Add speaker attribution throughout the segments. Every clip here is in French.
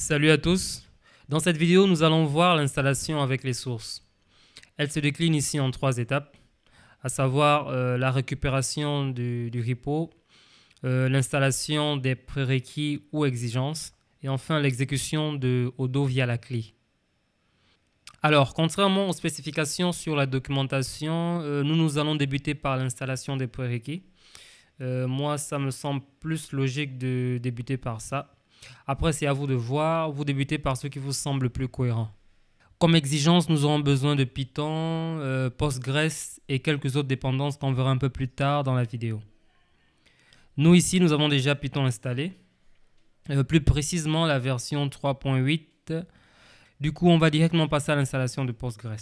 Speaker 1: Salut à tous. Dans cette vidéo, nous allons voir l'installation avec les sources. Elle se décline ici en trois étapes, à savoir euh, la récupération du, repo, euh, l'installation des prérequis ou exigences, et enfin l'exécution de Odo via la clé. Alors, contrairement aux spécifications sur la documentation, euh, nous, nous allons débuter par l'installation des prérequis. moi, ça me semble plus logique de débuter par ça. Après, c'est à vous de voir. Vous débutez par ce qui vous semble le plus cohérent. Comme exigence, nous aurons besoin de Python, euh, Postgres et quelques autres dépendances qu'on verra un peu plus tard dans la vidéo. Nous ici, nous avons déjà Python installé. Euh, plus précisément, la version 3.8. Du coup, on va directement passer à l'installation de Postgres.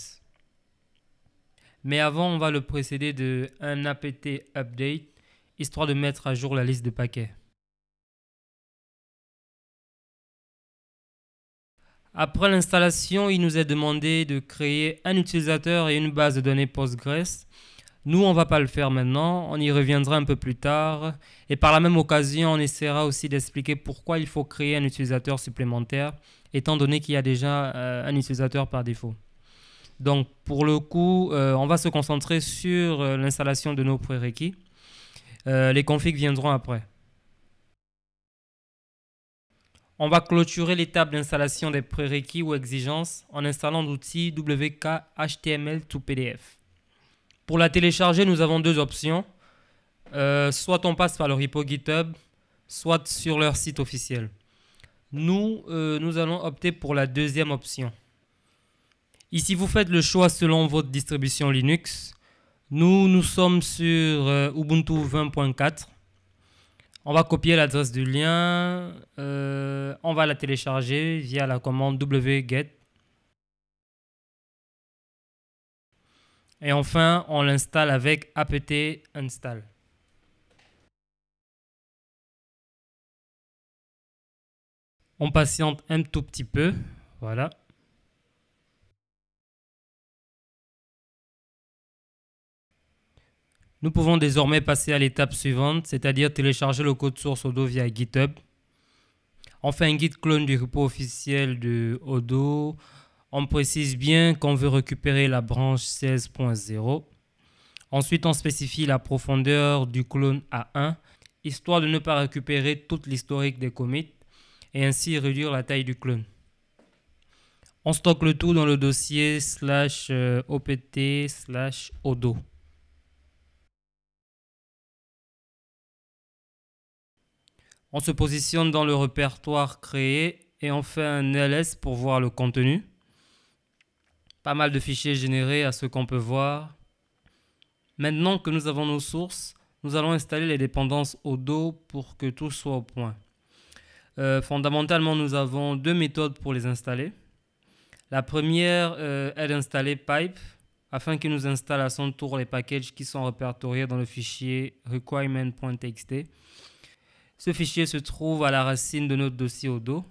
Speaker 1: Mais avant, on va le précéder de un apt update, histoire de mettre à jour la liste de paquets. Après l'installation, il nous est demandé de créer un utilisateur et une base de données Postgres. Nous, on ne va pas le faire maintenant, on y reviendra un peu plus tard. Et par la même occasion, on essaiera aussi d'expliquer pourquoi il faut créer un utilisateur supplémentaire, étant donné qu'il y a déjà euh, un utilisateur par défaut. Donc, pour le coup, euh, on va se concentrer sur euh, l'installation de nos prérequis. les configs viendront après. On va clôturer l'étape d'installation des prérequis ou exigences en installant l'outil wkhtml to PDF. Pour la télécharger, nous avons deux options. Euh, soit on passe par le repo GitHub, soit sur leur site officiel. Nous, euh, nous allons opter pour la deuxième option. Ici, vous faites le choix selon votre distribution Linux. Nous, nous sommes sur euh, Ubuntu 20.4. On va copier l'adresse du lien. Euh, on va la télécharger via la commande wget. Et enfin, on l'installe avec apt install. On patiente un tout petit peu. Voilà. Nous pouvons désormais passer à l'étape suivante, c'est-à-dire télécharger le code source Odo via GitHub. On fait un git clone du repo officiel de Odo. On précise bien qu'on veut récupérer la branche 16.0. Ensuite, on spécifie la profondeur du clone à 1, histoire de ne pas récupérer toute l'historique des commits et ainsi réduire la taille du clone. On stocke le tout dans le dossier slash euh, opt slash odo. On se positionne dans le répertoire créé et on fait un ls pour voir le contenu. Pas mal de fichiers générés à ce qu'on peut voir. Maintenant que nous avons nos sources, nous allons installer les dépendances au dos pour que tout soit au point. Euh, fondamentalement, nous avons deux méthodes pour les installer. La première euh, est d'installer pipe afin qu'il nous installe à son tour les packages qui sont répertoriés dans le fichier requirement.txt. Ce fichier se trouve à la racine de notre dossier Odo.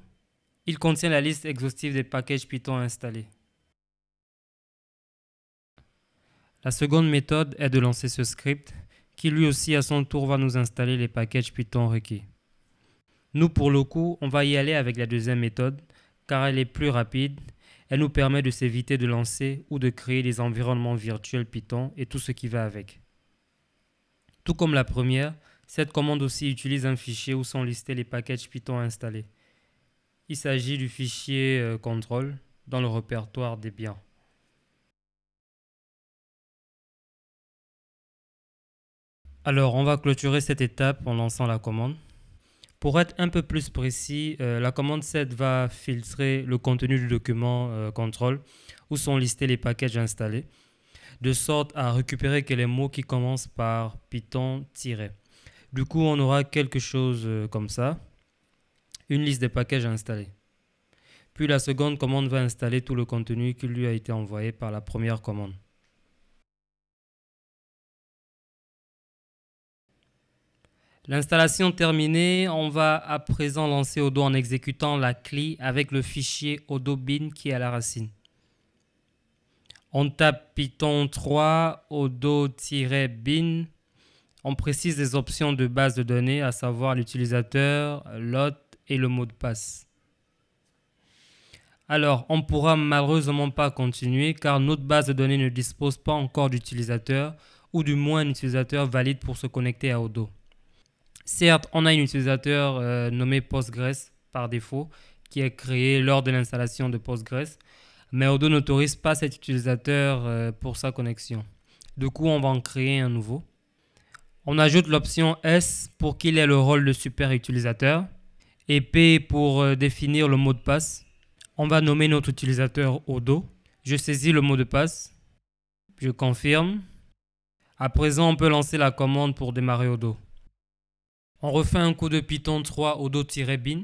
Speaker 1: Il contient la liste exhaustive des packages Python installés. La seconde méthode est de lancer ce script qui lui aussi à son tour va nous installer les packages Python requis. Nous pour le coup, on va y aller avec la deuxième méthode car elle est plus rapide, elle nous permet de s'éviter de lancer ou de créer des environnements virtuels Python et tout ce qui va avec. Tout comme la première, cette commande aussi utilise un fichier où sont listés les packages Python installés. Il s'agit du fichier euh, control dans le répertoire des biens. Alors, on va clôturer cette étape en lançant la commande. Pour être un peu plus précis, euh, la commande set va filtrer le contenu du document euh, control où sont listés les packages installés, de sorte à récupérer que les mots qui commencent par python- du coup, on aura quelque chose euh, comme ça, une liste des paquets, à installer. Puis la seconde commande va installer tout le contenu qui lui a été envoyé par la première commande. L'installation terminée, on va à présent lancer Odo en exécutant la CLI avec le fichier Odo bin qui est à la racine. On tape Python 3 Odo-bin on précise les options de base de données, à savoir l'utilisateur, l'hôte et le mot de passe. Alors, on ne pourra malheureusement pas continuer car notre base de données ne dispose pas encore d'utilisateur ou du moins d'utilisateur valide pour se connecter à Odo. Certes, on a un utilisateur euh, nommé Postgres par défaut qui est créé lors de l'installation de Postgres, mais Odo n'autorise pas cet utilisateur euh, pour sa connexion. Du coup, on va en créer un nouveau. On ajoute l'option S pour qu'il ait le rôle de super utilisateur et P pour euh, définir le mot de passe. On va nommer notre utilisateur Odo. Je saisis le mot de passe. Je confirme. À présent, on peut lancer la commande pour démarrer Odo. On refait un coup de Python 3 Odo-bin.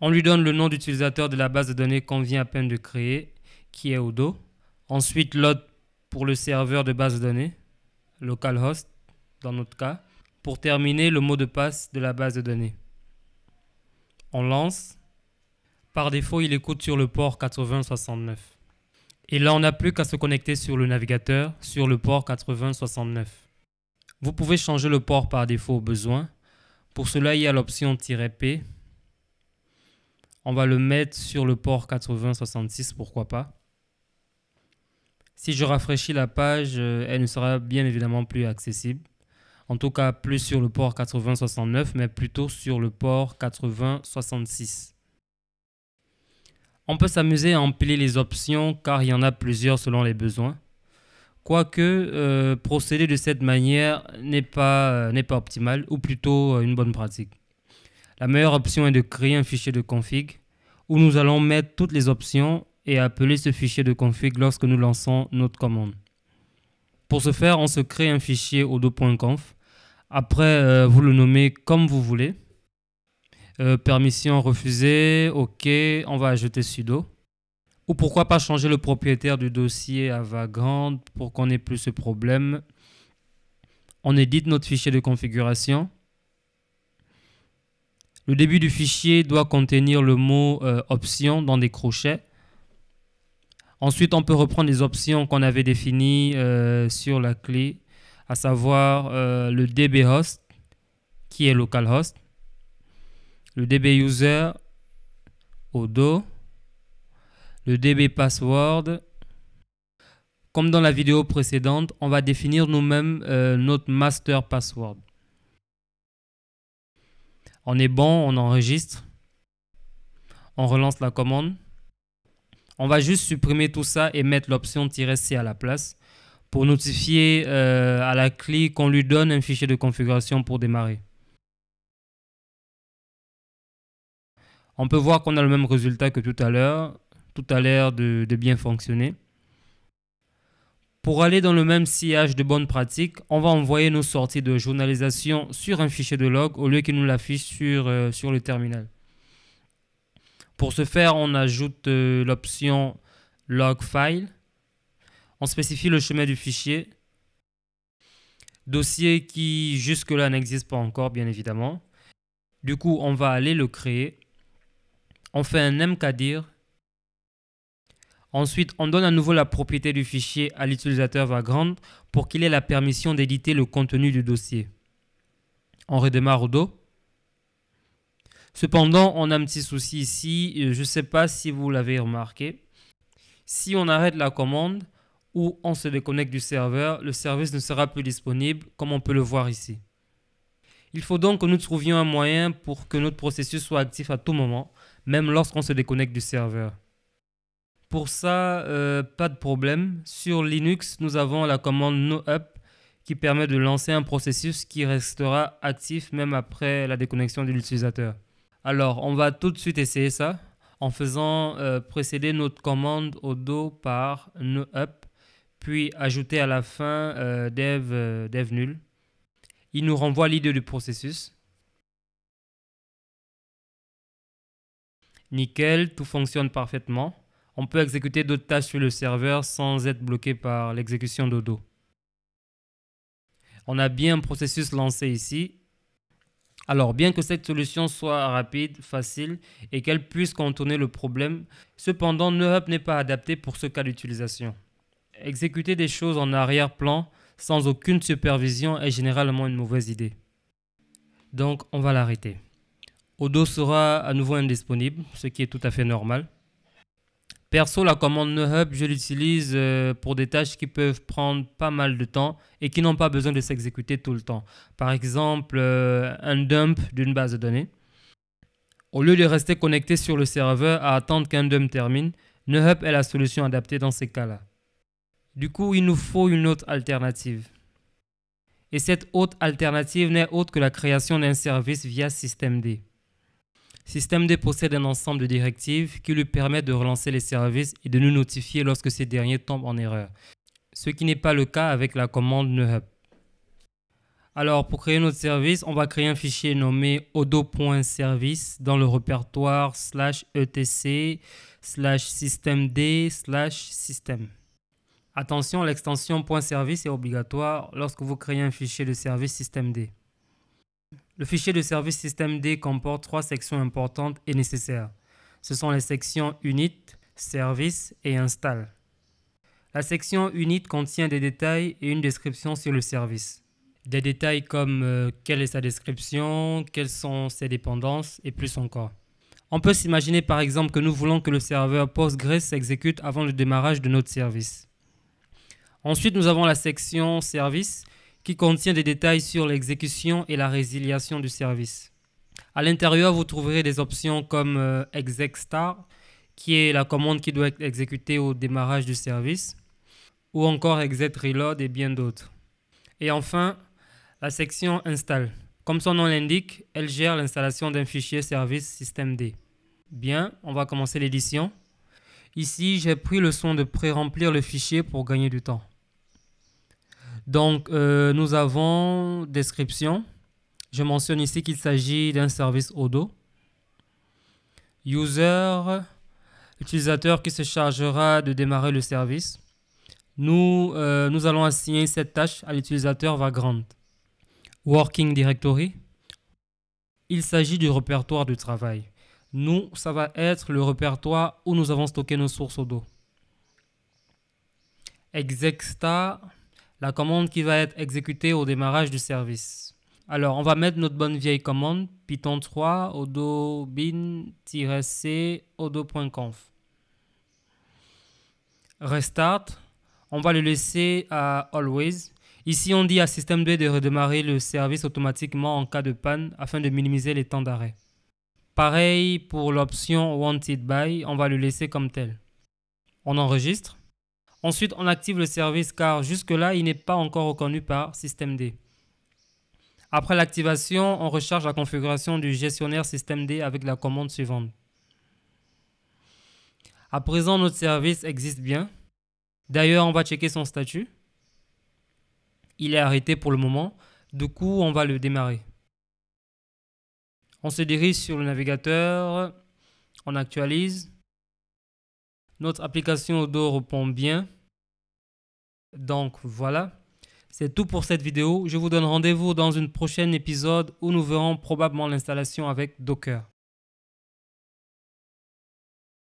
Speaker 1: On lui donne le nom d'utilisateur de la base de données qu'on vient à peine de créer, qui est Odo. Ensuite, l'autre pour le serveur de base de données, localhost dans notre cas, pour terminer le mot de passe de la base de données. On lance. Par défaut, il écoute sur le port 8069. Et là, on n'a plus qu'à se connecter sur le navigateur, sur le port 8069. Vous pouvez changer le port par défaut au besoin. Pour cela, il y a l'option "-p". On va le mettre sur le port 8066, pourquoi pas. Si je rafraîchis la page, euh, elle ne sera bien évidemment plus accessible. En tout cas, plus sur le port 8069, mais plutôt sur le port 8066. On peut s'amuser à empiler les options car il y en a plusieurs selon les besoins. Quoique, euh, procéder de cette manière n'est pas, euh, pas optimal ou plutôt euh, une bonne pratique. La meilleure option est de créer un fichier de config où nous allons mettre toutes les options et appeler ce fichier de config lorsque nous lançons notre commande. Pour ce faire, on se crée un fichier odo.conf après, euh, vous le nommez comme vous voulez. Euh, permission refusée, ok, on va ajouter sudo. Ou pourquoi pas changer le propriétaire du dossier à vagrant pour qu'on n'ait plus ce problème. On édite notre fichier de configuration. Le début du fichier doit contenir le mot euh, option dans des crochets. Ensuite, on peut reprendre les options qu'on avait définies sur la clé à savoir euh, le DB host, qui est localhost, le DB user, Odo, le DB password. Comme dans la vidéo précédente, on va définir nous-mêmes euh, notre master password. On est bon, on enregistre. On relance la commande. On va juste supprimer tout ça et mettre l'option "-c" à la place pour notifier euh, à la clé qu'on lui donne un fichier de configuration pour démarrer. On peut voir qu'on a le même résultat que tout à l'heure. Tout à l'heure de, bien fonctionner. Pour aller dans le même sillage de bonnes pratiques, on va envoyer nos sorties de journalisation sur un fichier de log au lieu qu'il nous l'affiche sur, euh, sur le terminal. Pour ce faire, on ajoute euh, l'option log file on spécifie le chemin du fichier, dossier qui jusque-là n'existe pas encore, bien évidemment. Du coup, on va aller le créer. On fait un mkdir. Ensuite, on donne à nouveau la propriété du fichier à l'utilisateur vagrant pour qu'il ait la permission d'éditer le contenu du dossier. On redémarre au dos. Cependant, on a un petit souci ici. Euh, je ne sais pas si vous l'avez remarqué. Si on arrête la commande, ou on se déconnecte du serveur, le service ne sera plus disponible comme on peut le voir ici. Il faut donc que nous trouvions un moyen pour que notre processus soit actif à tout moment, même lorsqu'on se déconnecte du serveur. Pour ça, euh, pas de problème. Sur Linux, nous avons la commande noUp qui permet de lancer un processus qui restera actif même après la déconnexion de l'utilisateur. Alors, on va tout de suite essayer ça en faisant euh, précéder notre commande au dos par noUp puis ajouter à la fin euh, dev, euh, dev nul. Il nous renvoie l'idée du processus. Nickel, tout fonctionne parfaitement. On peut exécuter d'autres tâches sur le serveur sans être bloqué par l'exécution d'Odo. On a bien un processus lancé ici. Alors, bien que cette solution soit rapide, facile et qu'elle puisse contourner le problème, cependant, NoHub n'est pas adapté pour ce cas d'utilisation. Exécuter des choses en arrière-plan sans aucune supervision est généralement une mauvaise idée. Donc on va l'arrêter. Odo sera à nouveau indisponible, ce qui est tout à fait normal. Perso, la commande NoHub, je l'utilise euh, pour des tâches qui peuvent prendre pas mal de temps et qui n'ont pas besoin de s'exécuter tout le temps. Par exemple, euh, un dump d'une base de données. Au lieu de rester connecté sur le serveur à attendre qu'un dump termine, NoHub est la solution adaptée dans ces cas-là. Du coup, il nous faut une autre alternative. Et cette autre alternative n'est autre que la création d'un service via systemd. Systemd possède un ensemble de directives qui lui permettent de relancer les services et de nous notifier lorsque ces derniers tombent en erreur, ce qui n'est pas le cas avec la commande nehub. Alors pour créer notre service, on va créer un fichier nommé odo.service dans le répertoire slash etc slash systemd slash system. Attention, l'extension .service est obligatoire lorsque vous créez un fichier de service D. Le fichier de service D comporte trois sections importantes et nécessaires. Ce sont les sections UNIT, service et install. La section UNIT contient des détails et une description sur le service. Des détails comme euh, quelle est sa description, quelles sont ses dépendances et plus encore. On peut s'imaginer par exemple que nous voulons que le serveur Postgres s'exécute avant le démarrage de notre service. Ensuite, nous avons la section service qui contient des détails sur l'exécution et la résiliation du service. À l'intérieur, vous trouverez des options comme euh, execStar, qui est la commande qui doit être exécutée au démarrage du service, ou encore execReload et bien d'autres. Et enfin, la section install. Comme son nom l'indique, elle gère l'installation d'un fichier service systemd. Bien, on va commencer l'édition. Ici, j'ai pris le soin de pré-remplir le fichier pour gagner du temps. Donc, euh, nous avons description. Je mentionne ici qu'il s'agit d'un service Odo. User, utilisateur qui se chargera de démarrer le service. Euh, nous, allons assigner cette tâche à l'utilisateur vagrant. Working Directory. Il s'agit du répertoire de travail. Nous, ça va être le répertoire où nous avons stocké nos sources Odo. Execsta la commande qui va être exécutée au démarrage du service. Alors, on va mettre notre bonne vieille commande python 3 odo bin-c odo.conf. Restart. On va le laisser à always. Ici, on dit à System2 de redémarrer le service automatiquement en cas de panne afin de minimiser les temps d'arrêt. Pareil pour l'option Wanted by, on va le laisser comme tel. On enregistre. Ensuite, on active le service car jusque-là, il n'est pas encore reconnu par systemd. Après l'activation, on recharge la configuration du gestionnaire systemd avec la commande suivante. À présent, notre service existe bien. D'ailleurs, on va checker son statut. Il est arrêté pour le moment. Du coup, on va le démarrer. On se dirige sur le navigateur. On actualise. Notre application Odo répond bien. Donc voilà, c'est tout pour cette vidéo. Je vous donne rendez-vous dans un prochain épisode où nous verrons probablement l'installation avec Docker.